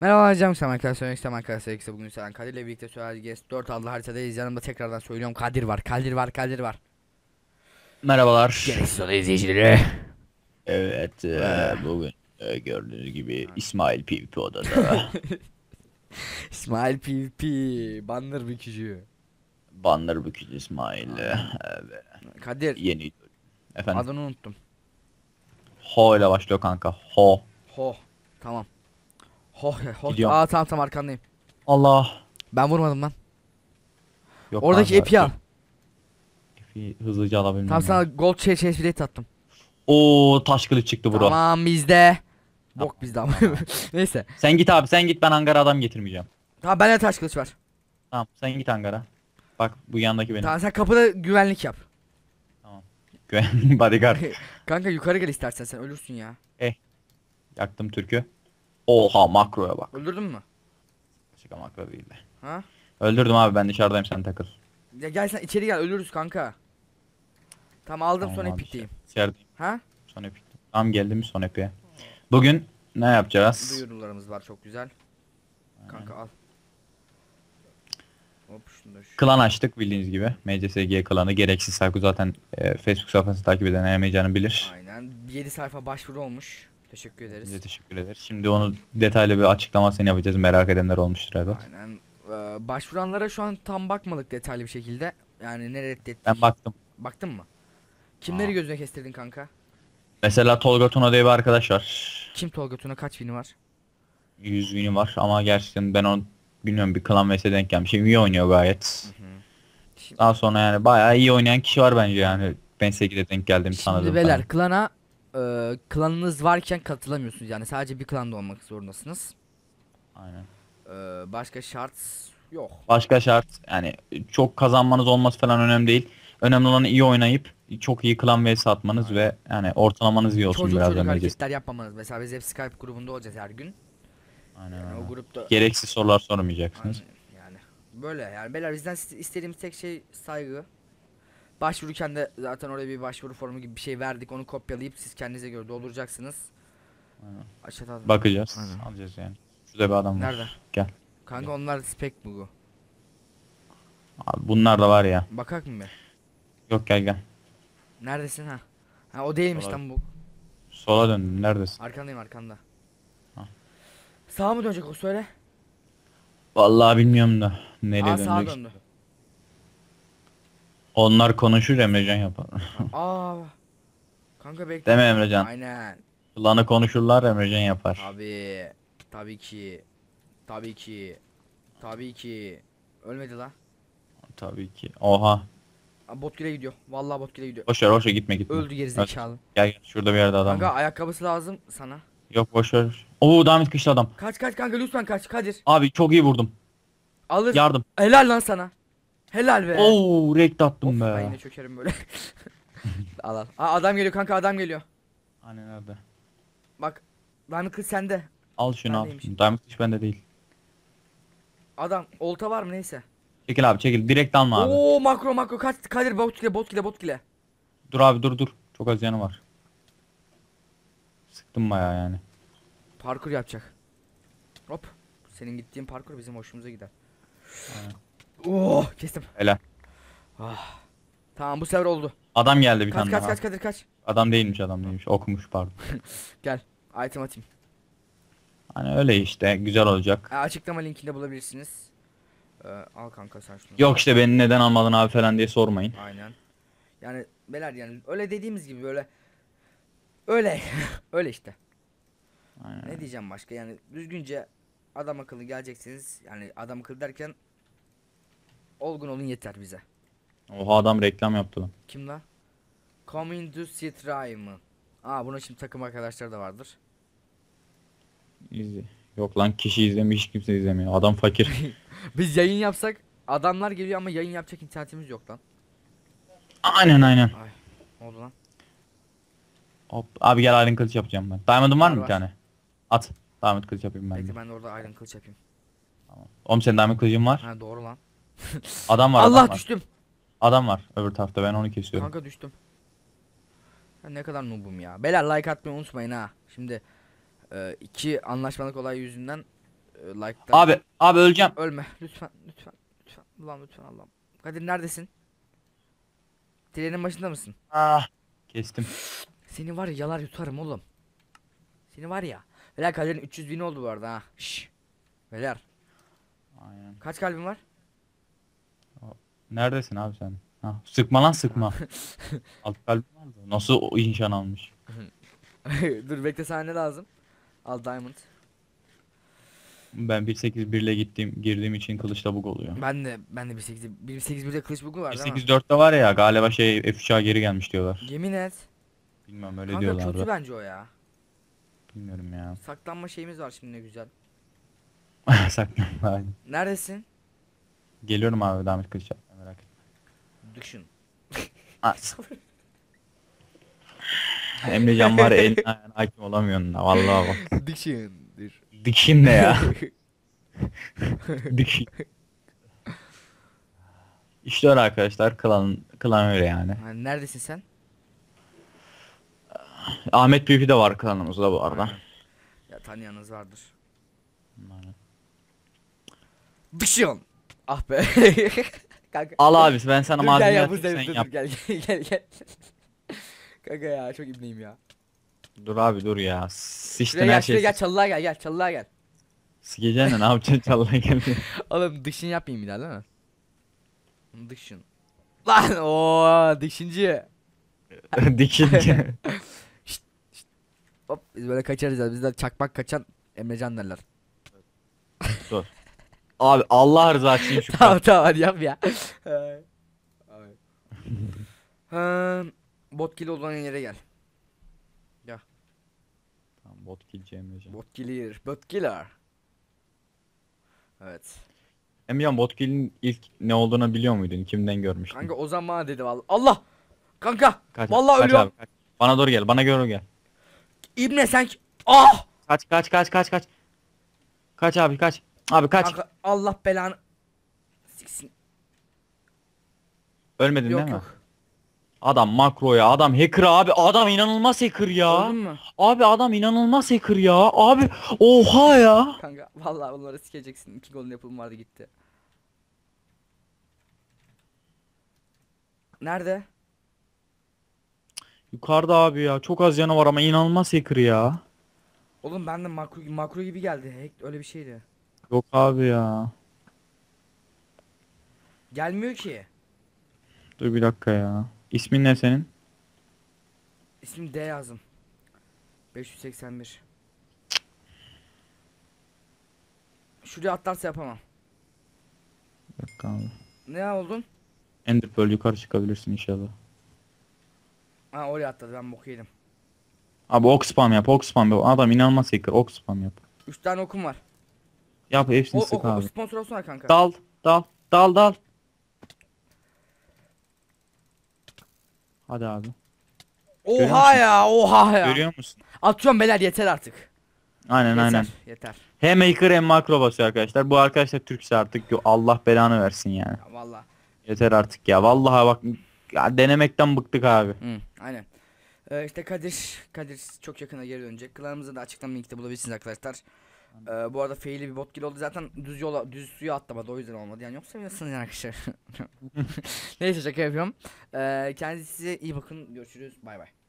Merhaba hocam selam arkadaşlar selam arkadaşlar ikisi bugün selam Kadir ile birlikte söyleyeceğiz 4 adlı haritadayız yanımda tekrardan söylüyorum Kadir var Kadir var Kadir var Merhabalar Gereksiz olan izleyicileri Evet e, ee. bugün e, gördüğünüz gibi İsmail PvP odada İsmail PvP banner bükücü Banner bükücü İsmail evet. Kadir Yeni Efendim Adını unuttum Ho ile başlıyor kanka Ho Ho tamam Hoh hoh. Aa tamam tamam arkandayım. Allah. Ben vurmadım lan. Yok, Oradaki epi al. Epi hızlıca alabilmem. Tamam sana gold şey şey bilet attım. Oo taş kılıç çıktı bura. Tamam bizde. Bok bizde ama. Neyse. Sen git abi sen git ben hangara adam getirmeyeceğim. Tamam bende taş kılıç var. Tamam sen git hangara. Bak bu yandaki benim. Tamam sen kapıda güvenlik yap. Tamam. Güvenlik bodyguard. Kanka yukarı gel istersen sen ölürsün ya. Eh. Yaktım türkü. Oha makroya bak. Öldürdün mü? Şaka makro değil de. Ha? Öldürdüm abi ben dışarıdayım sen takıl. Ya gel sen içeri gel ölürüz kanka. Tam aldım son abi, epikteyim. İçerideyim. Ha? Son epik. Tam geldim son epiye. Bugün ne yapacağız? Duyurularımız var çok güzel. Kanka al. Hop şunu da şu. Klan açtık bildiğiniz gibi. MCSG klanı. Gereksiz sayfa zaten e, Facebook sayfasını takip eden emeyeceğini bilir. Aynen. 7 sayfa başvuru olmuş. Teşekkür ederiz. Biz teşekkür ederiz. Şimdi onu detaylı bir açıklama açıklamasını yapacağız. Merak edenler olmuştur herhalde. Aynen. Ee, başvuranlara şu an tam bakmadık detaylı bir şekilde. Yani ne reddettik. Ben baktım. Baktın mı? Kimleri Aa. gözüne kestirdin kanka? Mesela Tolga Tuna diye bir arkadaş var. Kim Tolga Tuna? Kaç bini var? 100 bini var ama gerçekten ben onu bilmiyorum bir klan vs denk gelmişim. Şey, iyi oynuyor gayet. Hı hı. Şimdi... Daha sonra yani bayağı iyi oynayan kişi var bence yani. Ben 8'e denk geldim Şimdi sanırım. Şimdi beyler klana e, klanınız varken katılamıyorsunuz yani sadece bir klanda olmak zorundasınız. Aynen. E, başka şart yok. Başka şart yani çok kazanmanız olması falan önemli değil. Önemli olan iyi oynayıp çok iyi klan vs atmanız Aynen. ve yani ortalamanız iyi olsun çocuk biraz çocuk hareketler yapmamanız. Mesela biz hep Skype grubunda olacağız her gün. Aynen. Yani o grupta gereksiz sorular sormayacaksınız. Aynen. Yani böyle yani beyler bizden istediğimiz tek şey saygı, Başvururken de zaten oraya bir başvuru formu gibi bir şey verdik. Onu kopyalayıp siz kendinize göre dolduracaksınız. Aynen. Bakacağız. Aynen. Alacağız yani. Şurada bir adam var. Nerede? Gel. Kanka onlar spek bu. Abi bunlar da var ya. Bakak mı be? Yok gel gel. Neredesin ha? Ha o değilmiş Sola- tam bu. Sola döndüm Neredesin? Arkandayım arkanda. Ha. Sağa mı dönecek o söyle? Vallahi bilmiyorum da nereye Aa sağa döndü. döndü. Onlar konuşur Emrecan yapar. Aa. Kanka bekle. Deme Emrecan. Aynen. Planı konuşurlar Emrecan yapar. Tabi. Tabii ki. Tabii ki. Tabii ki. Ölmedi la. Tabii ki. Oha. Bot güle gidiyor. Vallahi bot güle gidiyor. Boş ver, gitme gitme. Öldü gerizekalı. Evet. Gel gel şurada bir yerde adam. Kanka var. ayakkabısı lazım sana. Yok boş ver. Oo Damit kışlı adam. Kaç kaç kanka lütfen kaç Kadir. Abi çok iyi vurdum. Alır. Yardım. Helal lan sana. Helal be. Oo rekt attım of, be. Ben yine çökerim böyle. al al. Aa, adam geliyor kanka adam geliyor. Anne nerede? Bak. Diamond kız sende. Al şunu Neredeymiş? al. Diamond kız bende değil. Adam olta var mı neyse. Çekil abi çekil. Direkt alma abi. Oo makro makro kaç Kadir bot kile bot kile bot kile. Dur abi dur dur. Çok az yanı var. Sıktım baya yani. Parkur yapacak. Hop. Senin gittiğin parkur bizim hoşumuza gider. Aynen. Oo oh, kestim. Helal. Ah. Tamam bu sefer oldu. Adam geldi bir kaç, tane kaç, daha. Kaç kaç Kadir kaç. Adam değilmiş adam değilmiş. Okumuş pardon. Gel item atayım. Hani öyle işte güzel olacak. E, açıklama linkinde bulabilirsiniz. Ee, al kanka sen şunu. Yok işte beni neden almadın abi falan diye sormayın. Aynen. Yani beler yani öyle dediğimiz gibi böyle öyle öyle işte. Aynen. Ne diyeceğim başka yani düzgünce adam akıllı geleceksiniz. Yani adam akıllı derken Olgun olun yeter bize. Oha adam reklam yaptı lan. Kim lan? Coming to Citray mı? Aa buna şimdi takım arkadaşlar da vardır. İzle. Yok lan kişi izlemiş kimse izlemiyor. Adam fakir. Biz yayın yapsak adamlar geliyor ama yayın yapacak internetimiz yok lan. Aynen aynen. Ay, oldu lan? Hop. Abi gel Iron kılıç yapacağım ben. Diamond'ın var, mı bir tane? At. Diamond kılıç yapayım ben. Bekle ben de orada Iron kılıç yapayım. Tamam. Oğlum senin diamond kılıcın var. Ha doğru lan. Adam var Allah adam var. düştüm. Adam var öbür tarafta ben onu kesiyorum. Kanka düştüm. Ben ne kadar noobum ya. Bela like atmayı unutmayın ha. Şimdi e, iki anlaşmalık olay yüzünden e, like'tan. Abi abi öleceğim. Ölme lütfen lütfen lütfen. Ulan lütfen Allah'ım. Kadir neredesin? Trenin başında mısın? Ah kestim. Seni var ya yalar yutarım oğlum. Seni var ya. Bela Kadir'in 300 bin oldu bu arada ha. Şşş. Beyler. Aynen. Kaç kalbin var? Neredesin abi sen? Ha, sıkma lan sıkma. Alt kalbim aldı. Nasıl o inşan almış? Dur bekle sahne lazım. Al diamond. Ben 1.8 1 ile gittiğim girdiğim için kılıçta bug oluyor. Ben de ben de 1.8 1.8 kılıç bugu var değil mi? 1.8.4'te var ya galiba şey F3'a geri gelmiş diyorlar. Yemin et. Bilmem öyle Kanka, diyorlar. Kanka kötü bence o ya. Bilmiyorum ya. Saklanma şeyimiz var şimdi ne güzel. Saklanma Neredesin? Geliyorum abi devam et kılıç yap. Düşün. As. Emrecan var eline ayağına hakim olamıyorsun da vallahi bak. Diction'dir. Diction ne ya? Diction. İşte öyle arkadaşlar klan klan öyle yani. yani neredesin sen? Ahmet Büyük'ü de var klanımızda bu arada. Ya tanıyanız vardır. Diction. Ah be. Kanka. Al abi ben sana mavi yap. Dur gel gel gel gel. kanka ya çok ibneyim ya. Dur abi dur ya. Sıçtın her şey. Gel çalılığa gel gel çalılığa gel. Sikeceksin ne yapacaksın çalılığa gel. Oğlum dışın yapayım bir daha değil mi? Dışın. Lan o dışıncı. Dikinci. şşt, şşt. Hop biz böyle kaçarız ya. Bizde çakmak kaçan Emrecan derler. Dur. Abi Allah rızası için şu tamam tamam yap ya. ha, bot kill olan yere gel. Ya. Tamam bot kill Cemrecan. Bot killer. Bot killer. Evet. Emrecan bot kill'in ilk ne olduğunu biliyor muydun? Kimden görmüştün? Kanka o zaman dedi vallahi. Allah! Kanka! Kaç, vallahi kaç ölüyorum. Abi, kaç. Bana doğru gel. Bana doğru gel. İbne sen... Ah! Kaç kaç kaç kaç kaç. Kaç abi kaç. Abi kaç. Kanka, Allah belanı. Siksin. Ölmedin yok, değil yok. mi? Adam makro ya adam hacker abi adam inanılmaz hacker ya. Öldün mü? Abi adam inanılmaz hacker ya. Abi oha ya. Kanka vallahi bunları sikeceksin. İki golün yapılım vardı gitti. Nerede? Yukarıda abi ya. Çok az yanı var ama inanılmaz hacker ya. Oğlum bende makro, makro gibi geldi. Hack öyle bir şeydi. Yok abi ya. Gelmiyor ki. Dur bir dakika ya. İsmin ne senin? İsmim D yazdım. 581. Şuraya atlarsa yapamam. dakika abi. Ne oldun? Ender Pearl yukarı çıkabilirsin inşallah. Ha oraya atladı ben bok yedim. Abi ok spam yap ok spam yap. Adam inanılmaz hacker ok spam yap. 3 tane okum var. Yap hepsini sık o, o abi. sponsor olsana kanka. Dal dal dal dal. Hadi abi. Oha ya oha ya. Görüyor musun? Atıyorum beyler yeter artık. Aynen Yeter aynen. yeter. Hem maker hem makro basıyor arkadaşlar. Bu arkadaşlar Türkse artık Yo, Allah belanı versin yani. Ya, Valla. Yeter artık ya. Vallahi bak ya denemekten bıktık abi. Hı, aynen. Ee, işte Kadir, Kadir çok yakına geri dönecek. Kanalımıza da açıklama linkte bulabilirsiniz arkadaşlar. Ee, bu arada feyli bir bot gil oldu. Zaten düz yola düz suya atlamadı o yüzden olmadı. Yani yoksa biliyorsunuz yani arkadaşlar. Neyse şaka yapıyorum. Ee, kendinize iyi bakın. Görüşürüz. Bay bay.